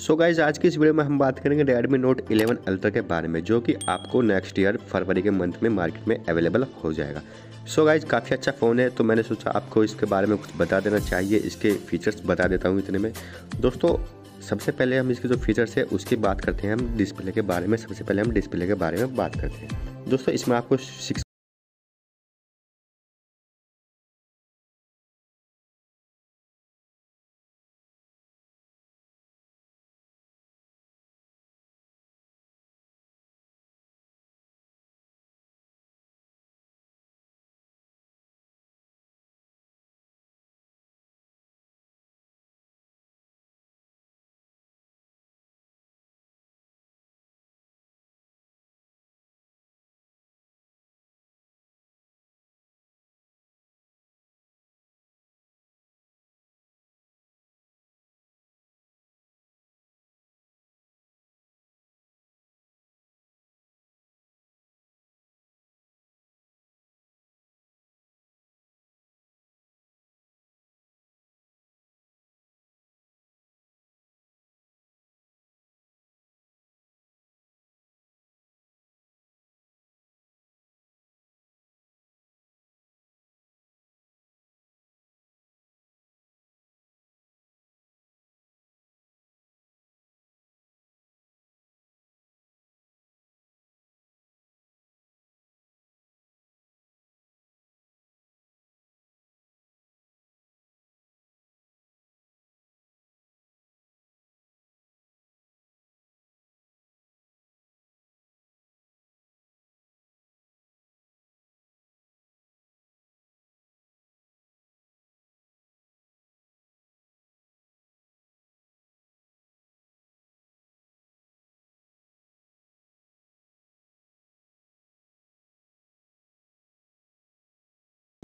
सो so guys आज की इस वीडियो में हम बात करेंगे Redmi Note 11 Ultra के बारे में जो कि आपको नेक्स्ट ईयर फरवरी के मंथ में मार्केट में अवेलेबल हो जाएगा सो so गाइज काफ़ी अच्छा फ़ोन है तो मैंने सोचा आपको इसके बारे में कुछ बता देना चाहिए इसके फीचर्स बता देता हूँ इतने में दोस्तों सबसे पहले हम इसके जो फीचर्स है उसकी बात करते हैं हम डिस्प्ले के बारे में सबसे पहले हम डिस्प्ले के बारे में बात करते हैं दोस्तों इसमें आपको सिक्स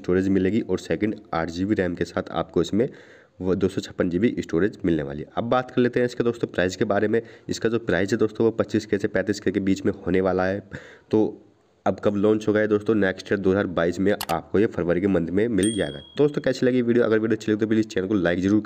स्टोरेज मिलेगी और सेकंड आठ जी रैम के साथ आपको इसमें वो दो सौ छप्पन जी बी स्टोरेज मिलने वाली है अब बात कर लेते हैं इसके दोस्तों प्राइस के बारे में इसका जो प्राइस है दोस्तों वो पच्चीस के से पैंतीस के, के बीच में होने वाला है तो अब कब लॉन्च होगा है दोस्तों नेक्स्ट ईयर 2022 में आपको ये फरवरी के मंथ में मिल जाएगा दोस्तों कैसी लगी वीडियो अगर वीडियो अच्छी लगी तो प्लीज़ चैनल को लाइक जरूर कर